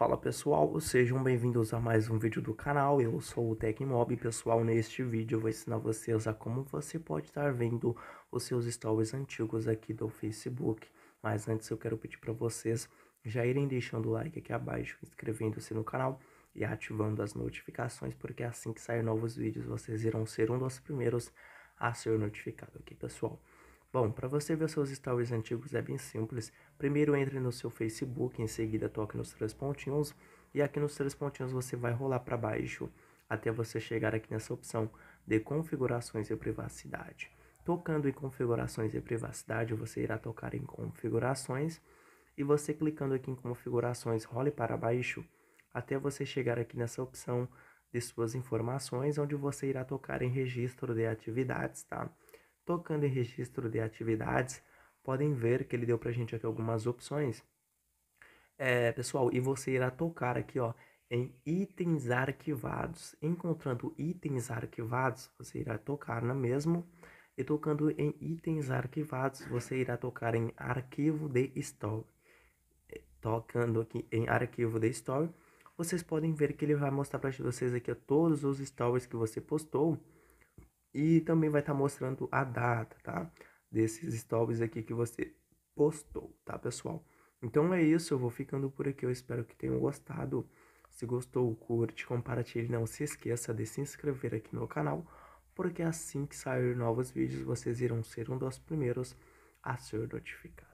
Fala pessoal, sejam bem-vindos a mais um vídeo do canal, eu sou o Tecmob pessoal, neste vídeo eu vou ensinar vocês a como você pode estar vendo os seus stories antigos aqui do Facebook, mas antes eu quero pedir para vocês já irem deixando o like aqui abaixo, inscrevendo-se no canal e ativando as notificações, porque assim que sair novos vídeos vocês irão ser um dos primeiros a ser notificado aqui pessoal. Bom, para você ver seus stories antigos é bem simples. Primeiro entre no seu Facebook, em seguida toque nos três pontinhos e aqui nos três pontinhos você vai rolar para baixo até você chegar aqui nessa opção de configurações e privacidade. Tocando em configurações e privacidade, você irá tocar em configurações e você clicando aqui em configurações, role para baixo até você chegar aqui nessa opção de suas informações, onde você irá tocar em registro de atividades, tá? Tocando em registro de atividades, podem ver que ele deu para a gente aqui algumas opções. É, pessoal, e você irá tocar aqui ó, em itens arquivados. Encontrando itens arquivados, você irá tocar na mesmo. E tocando em itens arquivados, você irá tocar em arquivo de story. É, tocando aqui em arquivo de story, vocês podem ver que ele vai mostrar para vocês aqui todos os stories que você postou e também vai estar tá mostrando a data, tá? Desses stories aqui que você postou, tá, pessoal? Então é isso, eu vou ficando por aqui. Eu espero que tenham gostado. Se gostou, curte, compartilhe. Não se esqueça de se inscrever aqui no canal, porque assim que sair novos vídeos, vocês irão ser um dos primeiros a ser notificado.